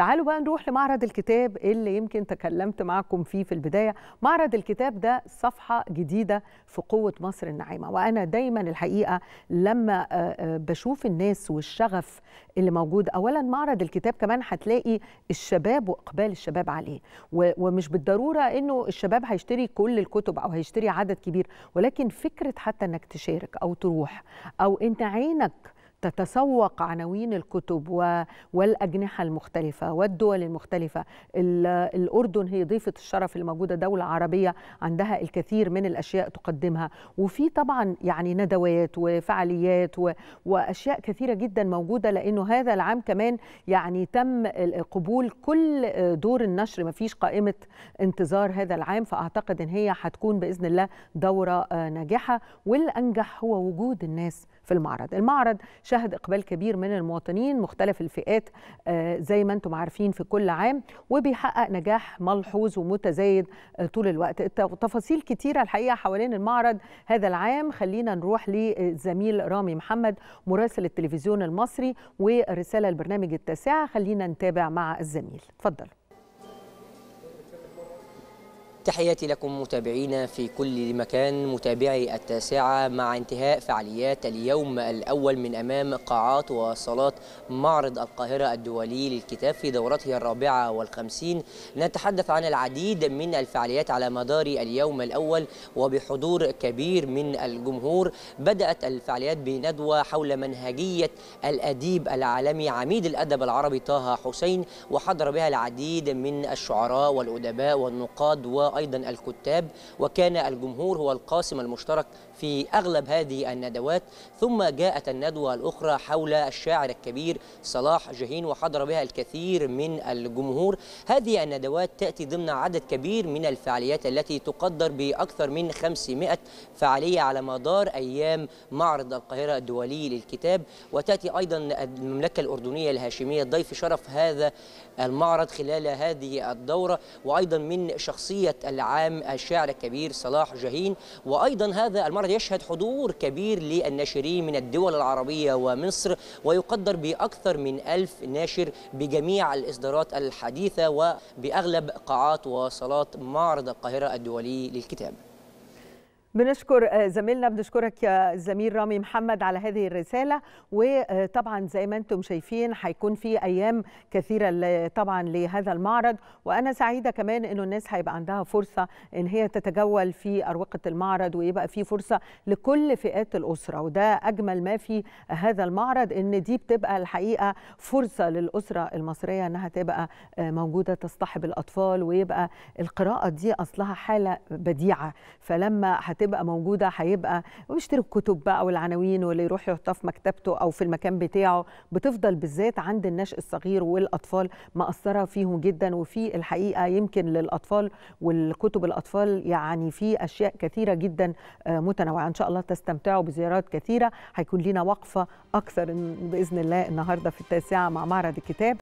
تعالوا بقى نروح لمعرض الكتاب اللي يمكن تكلمت معكم فيه في البداية معرض الكتاب ده صفحة جديدة في قوة مصر الناعمة وأنا دايما الحقيقة لما آه، آه، بشوف الناس والشغف اللي موجود أولا معرض الكتاب كمان هتلاقي الشباب وإقبال الشباب عليه ومش بالضرورة أنه الشباب هيشتري كل الكتب أو هيشتري عدد كبير ولكن فكرة حتى أنك تشارك أو تروح أو أنت عينك تتسوق عناوين الكتب والأجنحة المختلفة والدول المختلفة الأردن هي ضيفة الشرف الموجودة دولة عربية عندها الكثير من الأشياء تقدمها وفي طبعا يعني ندوات وفعاليات وأشياء كثيرة جدا موجودة لأنه هذا العام كمان يعني تم قبول كل دور النشر ما فيش قائمة انتظار هذا العام فأعتقد أن هي هتكون بإذن الله دورة آه، ناجحة والأنجح هو وجود الناس في المعرض المعرض شهد إقبال كبير من المواطنين مختلف الفئات آه، زي ما أنتم عارفين في كل عام وبيحقق نجاح ملحوظ ومتزايد آه، طول الوقت تفاصيل كتيرة الحقيقة حوالين المعرض هذا العام خلينا نروح للزميل رامي محمد مراسل التلفزيون المصري ورسالة البرنامج التاسعة خلينا نتابع مع الزميل اتفضل تحياتي لكم متابعينا في كل مكان متابعي التاسعة مع انتهاء فعاليات اليوم الأول من أمام قاعات وصالات معرض القاهرة الدولي للكتاب في دورته الرابعة والخمسين نتحدث عن العديد من الفعاليات على مدار اليوم الأول وبحضور كبير من الجمهور بدأت الفعاليات بندوة حول منهجية الأديب العالمي عميد الأدب العربي طه حسين وحضر بها العديد من الشعراء والأدباء والنقاد و أيضا الكتاب وكان الجمهور هو القاسم المشترك في أغلب هذه الندوات ثم جاءت الندوة الأخرى حول الشاعر الكبير صلاح جاهين وحضر بها الكثير من الجمهور هذه الندوات تأتي ضمن عدد كبير من الفعاليات التي تقدر بأكثر من 500 فعالية على مدار أيام معرض القاهرة الدولي للكتاب وتأتي أيضا المملكة الأردنية الهاشمية ضيف شرف هذا المعرض خلال هذه الدورة وأيضا من شخصية العام الشاعر الكبير صلاح جاهين وأيضا هذا المعرض يشهد حضور كبير للناشرين من الدول العربية ومصر ويقدر بأكثر من ألف ناشر بجميع الإصدارات الحديثة وبأغلب قاعات وصالات معرض القاهرة الدولي للكتاب بنشكر آه، زميلنا بنشكرك يا زميل رامي محمد على هذه الرساله وطبعا زي ما انتم شايفين هيكون في ايام كثيره طبعا لهذا المعرض وانا سعيده كمان انه الناس هيبقى عندها فرصه ان هي تتجول في اروقه المعرض ويبقى في فرصه لكل فئات الاسره وده اجمل ما في هذا المعرض ان دي بتبقى الحقيقه فرصه للاسره المصريه انها تبقى آه، موجوده تصطحب الاطفال ويبقى القراءه دي اصلها حاله بديعه فلما هت هتبقى موجوده هيبقى ويشتري الكتب بقى والعناوين واللي يروح يحطها في مكتبته او في المكان بتاعه بتفضل بالذات عند النشء الصغير والاطفال مأثره فيهم جدا وفي الحقيقه يمكن للاطفال والكتب الاطفال يعني في اشياء كثيره جدا آه، متنوعه ان شاء الله تستمتعوا بزيارات كثيره هيكون لينا وقفه اكثر باذن الله النهارده في التاسعه مع معرض الكتاب